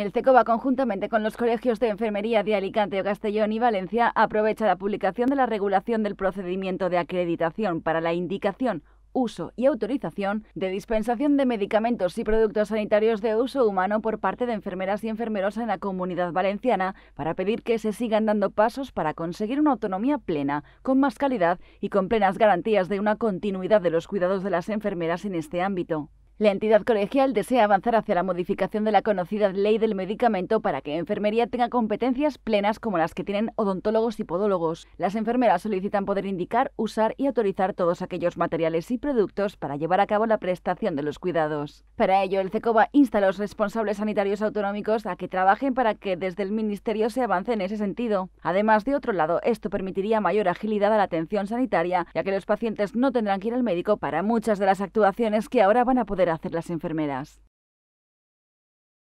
El CECOBA, conjuntamente con los colegios de enfermería de Alicante, Castellón y Valencia, aprovecha la publicación de la regulación del procedimiento de acreditación para la indicación uso y autorización de dispensación de medicamentos y productos sanitarios de uso humano por parte de enfermeras y enfermeros en la comunidad valenciana para pedir que se sigan dando pasos para conseguir una autonomía plena, con más calidad y con plenas garantías de una continuidad de los cuidados de las enfermeras en este ámbito. La entidad colegial desea avanzar hacia la modificación de la conocida ley del medicamento para que enfermería tenga competencias plenas como las que tienen odontólogos y podólogos. Las enfermeras solicitan poder indicar, usar y autorizar todos aquellos materiales y productos para llevar a cabo la prestación de los cuidados. Para ello, el CECOBA insta a los responsables sanitarios autonómicos a que trabajen para que desde el Ministerio se avance en ese sentido. Además, de otro lado, esto permitiría mayor agilidad a la atención sanitaria, ya que los pacientes no tendrán que ir al médico para muchas de las actuaciones que ahora van a poder hacer las enfermeras?